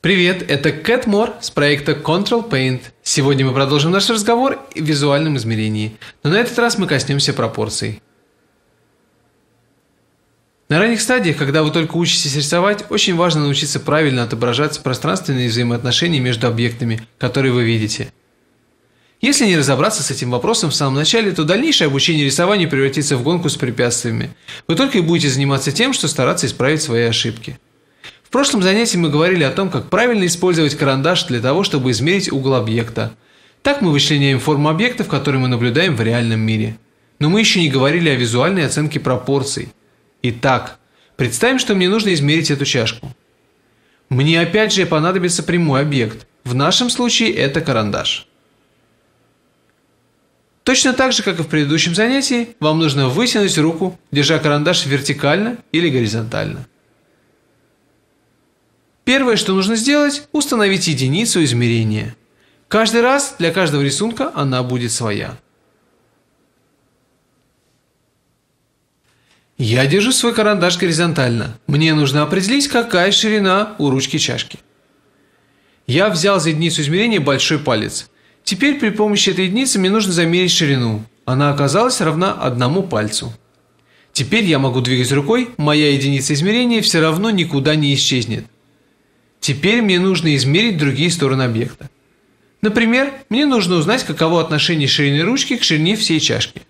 Привет, это Кэт Мор с проекта Control Paint. Сегодня мы продолжим наш разговор в визуальном измерении, но на этот раз мы коснемся пропорций. На ранних стадиях, когда вы только учитесь рисовать, очень важно научиться правильно отображать пространственные взаимоотношения между объектами, которые вы видите – если не разобраться с этим вопросом в самом начале, то дальнейшее обучение рисованию превратится в гонку с препятствиями. Вы только и будете заниматься тем, что стараться исправить свои ошибки. В прошлом занятии мы говорили о том, как правильно использовать карандаш для того, чтобы измерить угол объекта. Так мы вычленяем форму объектов, которые мы наблюдаем в реальном мире. Но мы еще не говорили о визуальной оценке пропорций. Итак, представим, что мне нужно измерить эту чашку. Мне опять же понадобится прямой объект. В нашем случае это карандаш. Точно так же, как и в предыдущем занятии, вам нужно вытянуть руку, держа карандаш вертикально или горизонтально. Первое, что нужно сделать – установить единицу измерения. Каждый раз для каждого рисунка она будет своя. Я держу свой карандаш горизонтально. Мне нужно определить, какая ширина у ручки чашки. Я взял за единицу измерения большой палец – Теперь при помощи этой единицы мне нужно замерить ширину. Она оказалась равна одному пальцу. Теперь я могу двигать рукой, моя единица измерения все равно никуда не исчезнет. Теперь мне нужно измерить другие стороны объекта. Например, мне нужно узнать, каково отношение ширины ручки к ширине всей чашки.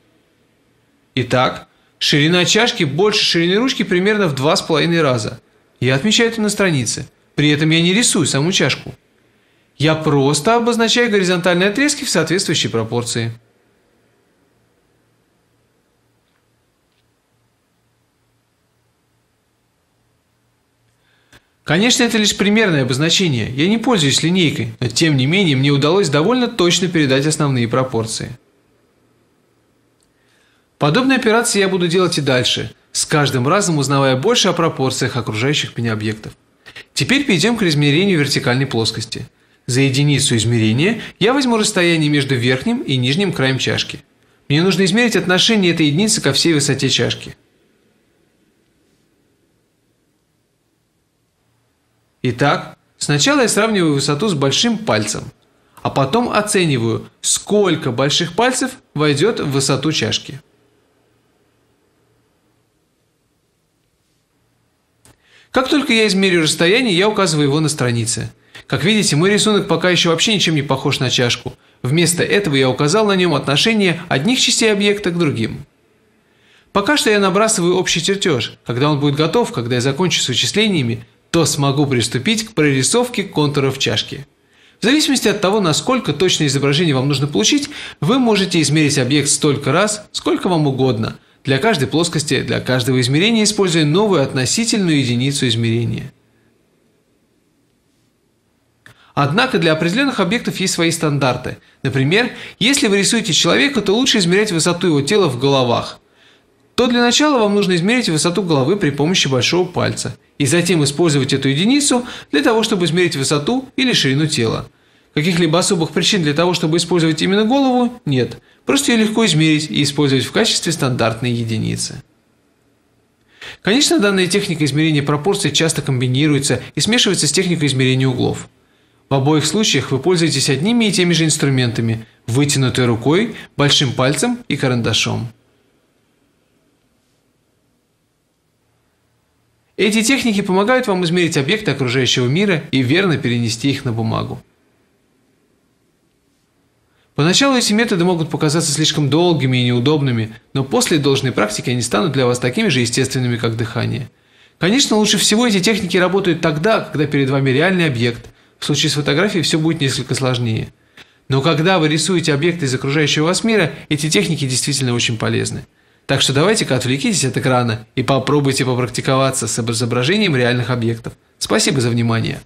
Итак, ширина чашки больше ширины ручки примерно в 2,5 раза. Я отмечаю это на странице. При этом я не рисую саму чашку. Я просто обозначаю горизонтальные отрезки в соответствующей пропорции. Конечно, это лишь примерное обозначение, я не пользуюсь линейкой, но тем не менее мне удалось довольно точно передать основные пропорции. Подобные операции я буду делать и дальше, с каждым разом узнавая больше о пропорциях окружающих меня объектов. Теперь перейдем к измерению вертикальной плоскости – за единицу измерения я возьму расстояние между верхним и нижним краем чашки. Мне нужно измерить отношение этой единицы ко всей высоте чашки. Итак, сначала я сравниваю высоту с большим пальцем, а потом оцениваю, сколько больших пальцев войдет в высоту чашки. Как только я измерю расстояние, я указываю его на странице – как видите, мой рисунок пока еще вообще ничем не похож на чашку. Вместо этого я указал на нем отношение одних частей объекта к другим. Пока что я набрасываю общий чертеж. Когда он будет готов, когда я закончу с вычислениями, то смогу приступить к прорисовке контуров чашки. В зависимости от того, насколько точное изображение вам нужно получить, вы можете измерить объект столько раз, сколько вам угодно, для каждой плоскости, для каждого измерения, используя новую относительную единицу измерения. Однако для определенных объектов есть свои стандарты. Например, если вы рисуете человека, то лучше измерять высоту его тела в головах то для начала вам нужно измерить высоту головы при помощи большого пальца, и затем использовать эту единицу для того, чтобы измерить высоту или ширину тела. Каких-либо особых причин для того, чтобы использовать именно голову, нет. Просто ее легко измерить и использовать в качестве стандартной единицы. Конечно, данная техника измерения пропорций часто комбинируется и смешивается с техникой измерения углов. В обоих случаях вы пользуетесь одними и теми же инструментами – вытянутой рукой, большим пальцем и карандашом. Эти техники помогают вам измерить объекты окружающего мира и верно перенести их на бумагу. Поначалу эти методы могут показаться слишком долгими и неудобными, но после должной практики они станут для вас такими же естественными, как дыхание. Конечно, лучше всего эти техники работают тогда, когда перед вами реальный объект – в случае с фотографией все будет несколько сложнее. Но когда вы рисуете объекты из окружающего вас мира, эти техники действительно очень полезны. Так что давайте-ка отвлекитесь от экрана и попробуйте попрактиковаться с изображением реальных объектов. Спасибо за внимание.